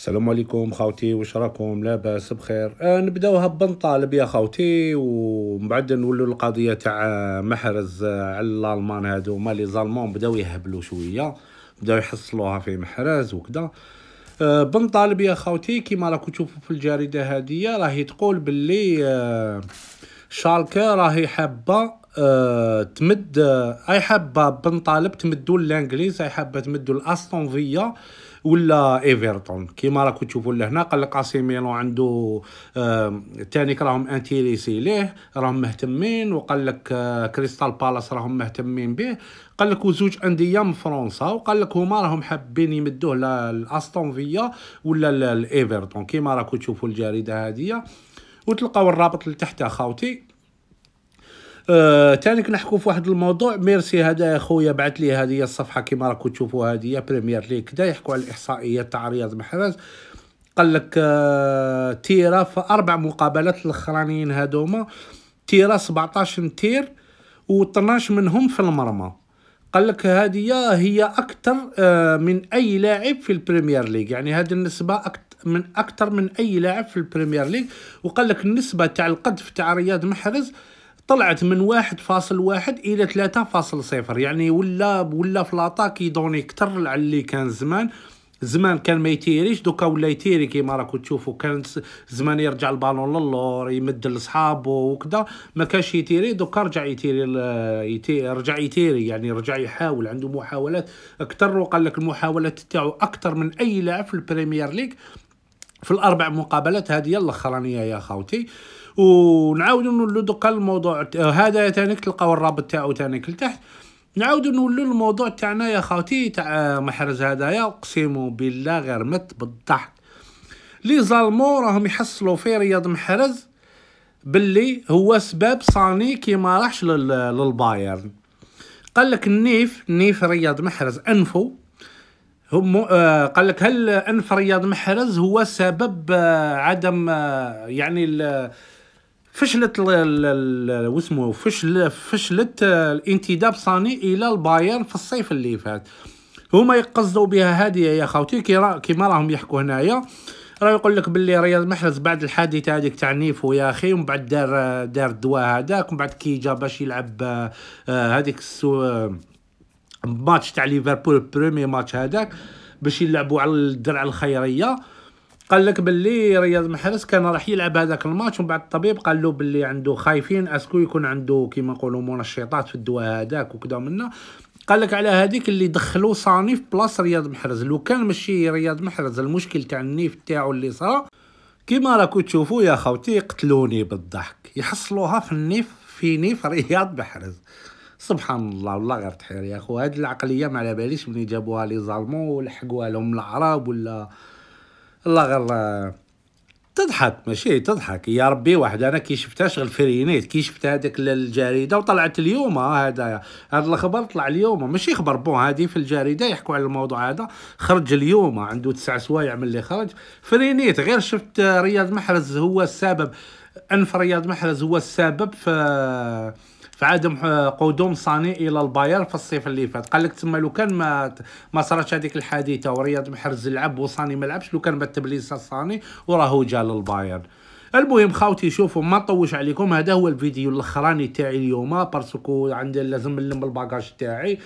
السلام عليكم خاوتي واش راكم لاباس بخير آه نبداوها بنطالب يا خاوتي ومن بعد نولوا القضيه تاع محرز على الالمان هادو ما لي زالمون بداو يهبلوا شويه بداو يحصلوها في محرز وكذا آه بنطالب يا خاوتي كيما راكم تشوفوا في الجريده هادية راهي تقول باللي آه شالكا راهي حابه آه تمد آه، اي حابه بنطالب تمدوا الانجليز اي حابه تمدوا الاستون فيا ولا ايفرتون كيما راكو تشوفوا لهنا قال لك اسيميلو عنده ثاني راهم انتيريسي ليه راهم مهتمين وقال لك آه، كريستال بالاس راهم مهتمين به قال لك وزوج انديه من فرنسا وقال لك هما راهم حابين يمدوه لاستون فيا ولا الايفرتون كيما راكو تشوفوا الجريده هذه وتلقاو الرابط لتحت اخاوتي آه تانيك في واحد الموضوع ميرسي هذا يا خويا بعث لي هذه الصفحه كما راكم تشوفوا هذه بريمير ليك كدا يحكوا على الاحصائيات تاع رياض محرز قال لك آه تيرا في اربع مقابلات الاخرانيين هذوما تيرا 17 تير و12 منهم في المرمى قال لك هذه هي اكثر آه، من اي لاعب في البريمير ليغ يعني هذه النسبه من اكثر من اي لاعب في البريمير ليغ وقال لك النسبه تاع القذف تاع رياض محرز طلعت من 1.1 الى 3.0 يعني ولا ولا في لاطاك يدوني كتر على اللي كان زمان زمان كان ما يتيريش دوكا ولا يتيري كيما راكو تشوفوا كان زمان يرجع البالون للور يمد لصحابه وكذا ما كانش يتيري دوكا رجع يتيري رجع يتيري يعني رجع يحاول عنده محاولات اكثر وقال لك المحاولات تاعو اكثر من اي لاعب في البريمير ليغ في الاربع مقابلات هذه الاخرانيه يا خاوتي ونعاود نولو دوكا الموضوع هذا ثاني تلقاو الرابط تاعو ثاني لتحت نعاود نولو الموضوع تاعنا يا خاوتي تاع محرز هذايا اقسم بالله غير مت بالضحك لي زالمو راهم يحصلوا في رياض محرز باللي هو سبب صاني كي ما راحش للبايرن قال لك النيف نيف رياض محرز انفو هم آه، قال لك هل انف رياض محرز هو سبب آه، عدم آه، يعني فشلت واسمه فشل فشلت الانتداب صاني الى البايرن في الصيف اللي فات هما يقصدوا بها هذه يا خوتي كيما راهم يحكوا هنايا راه يقول لك باللي رياض محرز بعد الحادثه هذيك تاع نيفو يا اخي ومن بعد دار دار الدواء هذاك ومن بعد كي جا باش يلعب هذيك السو ماتش تاع ليفربول برومي ماتش هذاك باش يلعبوا على الدرع الخيريه قال لك باللي رياض محرز كان راح يلعب هذاك الماتش ومن بعد الطبيب قال له باللي عنده خايفين اسكو يكون عنده كيما نقولوا منشطات في الدواء هذاك وكذا منا قال لك على هذيك اللي دخلوا صاني في بلاصه رياض محرز لو كان ماشي رياض محرز المشكل تاع النيف تاعو اللي صرا كيما راكو تشوفوا يا خوتي قتلوني بالضحك يحصلوها في النيف في نيف رياض محرز سبحان الله والله غير تحير يا خو هاد العقليه ما على باليش ملي جابوها لي زالمون ولحقوها لهم العرب ولا الله غير آه، تضحك ماشي تضحك يا ربي واحد انا كي شفتها شغل فرينيت كي شفت هذيك الجريده وطلعت اليوم آه، هذا هذا الخبر طلع اليوم ماشي خبر بون هذه في الجريده يحكوا على الموضوع هذا خرج اليوم آه، عنده تسع سوايع من اللي خرج فرينيت غير شفت رياض محرز هو السبب انف رياض محرز هو السبب في في عدم آه، قدوم صاني الى الباير في الصيف اللي فات قال لك تما لو كان ما ما صراتش هذيك الحادثه ورياض محرز لعب وصاني ما لعبش لو كان ما تبليس صاني وراهو جا للبايرن المهم خاوتي شوفوا ما نطوش عليكم هذا هو الفيديو الاخراني تاعي اليوم آه، بارسكو عندي لازم نلم الباكاج تاعي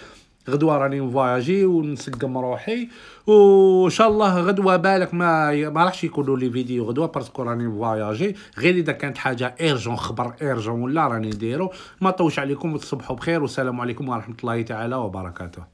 غدوه راني نفواياجي ونسقم روحي وان شاء الله غدوه بالك ما ما راحش يكونوا لي فيديو غدوه باسكو راني فواياجي غير اذا كانت حاجه ايرجون خبر ايرجون ولا راني نديرو ما طوش عليكم وتصبحوا بخير والسلام عليكم ورحمه الله تعالى وبركاته